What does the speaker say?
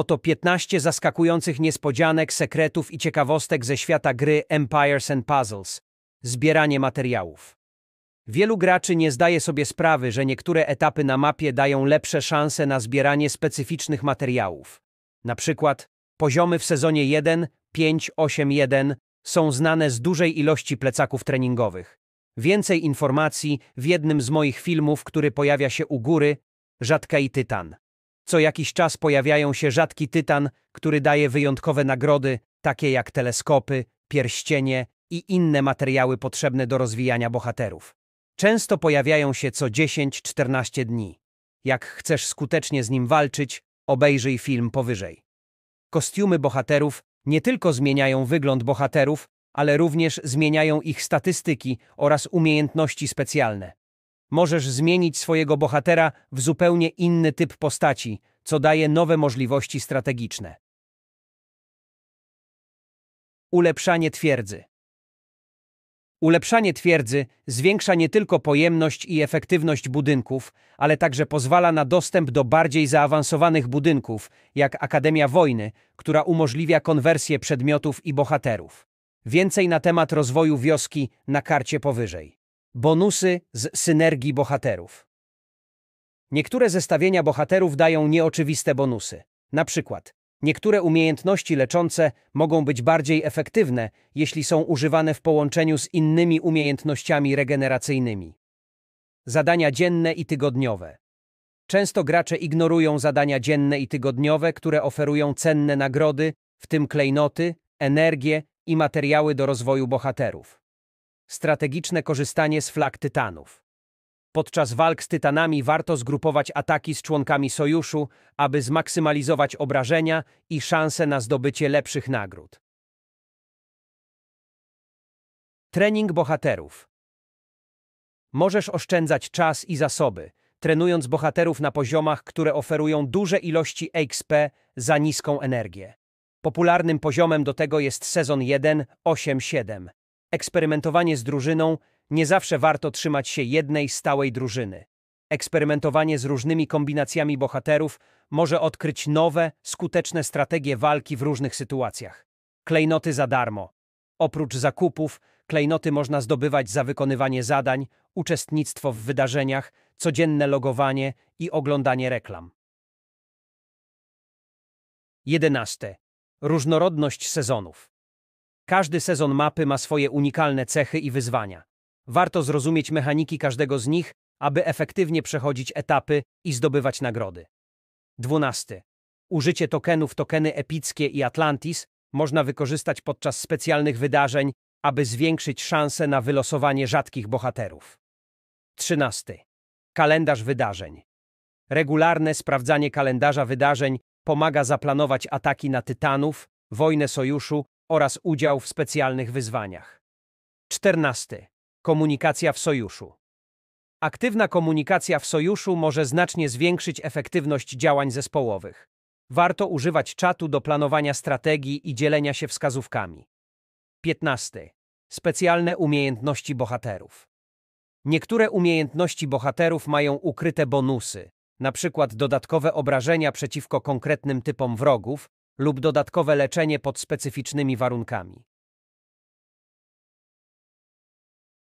Oto 15 zaskakujących niespodzianek, sekretów i ciekawostek ze świata gry Empires and Puzzles. Zbieranie materiałów. Wielu graczy nie zdaje sobie sprawy, że niektóre etapy na mapie dają lepsze szanse na zbieranie specyficznych materiałów. Na przykład poziomy w sezonie 1, 5, 8, 1 są znane z dużej ilości plecaków treningowych. Więcej informacji w jednym z moich filmów, który pojawia się u góry, Rzadka i Tytan. Co jakiś czas pojawiają się rzadki tytan, który daje wyjątkowe nagrody, takie jak teleskopy, pierścienie i inne materiały potrzebne do rozwijania bohaterów. Często pojawiają się co 10-14 dni. Jak chcesz skutecznie z nim walczyć, obejrzyj film powyżej. Kostiumy bohaterów nie tylko zmieniają wygląd bohaterów, ale również zmieniają ich statystyki oraz umiejętności specjalne. Możesz zmienić swojego bohatera w zupełnie inny typ postaci, co daje nowe możliwości strategiczne. Ulepszanie twierdzy Ulepszanie twierdzy zwiększa nie tylko pojemność i efektywność budynków, ale także pozwala na dostęp do bardziej zaawansowanych budynków, jak Akademia Wojny, która umożliwia konwersję przedmiotów i bohaterów. Więcej na temat rozwoju wioski na karcie powyżej. Bonusy z synergii bohaterów. Niektóre zestawienia bohaterów dają nieoczywiste bonusy. Na przykład, niektóre umiejętności leczące mogą być bardziej efektywne, jeśli są używane w połączeniu z innymi umiejętnościami regeneracyjnymi. Zadania dzienne i tygodniowe. Często gracze ignorują zadania dzienne i tygodniowe, które oferują cenne nagrody, w tym klejnoty, energię i materiały do rozwoju bohaterów strategiczne korzystanie z flag Tytanów. Podczas walk z Tytanami warto zgrupować ataki z członkami sojuszu, aby zmaksymalizować obrażenia i szanse na zdobycie lepszych nagród. Trening bohaterów Możesz oszczędzać czas i zasoby, trenując bohaterów na poziomach, które oferują duże ilości XP za niską energię. Popularnym poziomem do tego jest sezon 1, 8, 7. Eksperymentowanie z drużyną nie zawsze warto trzymać się jednej stałej drużyny. Eksperymentowanie z różnymi kombinacjami bohaterów może odkryć nowe, skuteczne strategie walki w różnych sytuacjach. Klejnoty za darmo. Oprócz zakupów, klejnoty można zdobywać za wykonywanie zadań, uczestnictwo w wydarzeniach, codzienne logowanie i oglądanie reklam. 11. Różnorodność sezonów. Każdy sezon mapy ma swoje unikalne cechy i wyzwania. Warto zrozumieć mechaniki każdego z nich, aby efektywnie przechodzić etapy i zdobywać nagrody. 12. Użycie tokenów tokeny epickie i Atlantis można wykorzystać podczas specjalnych wydarzeń, aby zwiększyć szanse na wylosowanie rzadkich bohaterów. 13. Kalendarz wydarzeń. Regularne sprawdzanie kalendarza wydarzeń pomaga zaplanować ataki na Tytanów, wojnę Sojuszu oraz udział w specjalnych wyzwaniach. 14. Komunikacja w sojuszu. Aktywna komunikacja w sojuszu może znacznie zwiększyć efektywność działań zespołowych. Warto używać czatu do planowania strategii i dzielenia się wskazówkami. 15. Specjalne umiejętności bohaterów. Niektóre umiejętności bohaterów mają ukryte bonusy, np. dodatkowe obrażenia przeciwko konkretnym typom wrogów lub dodatkowe leczenie pod specyficznymi warunkami.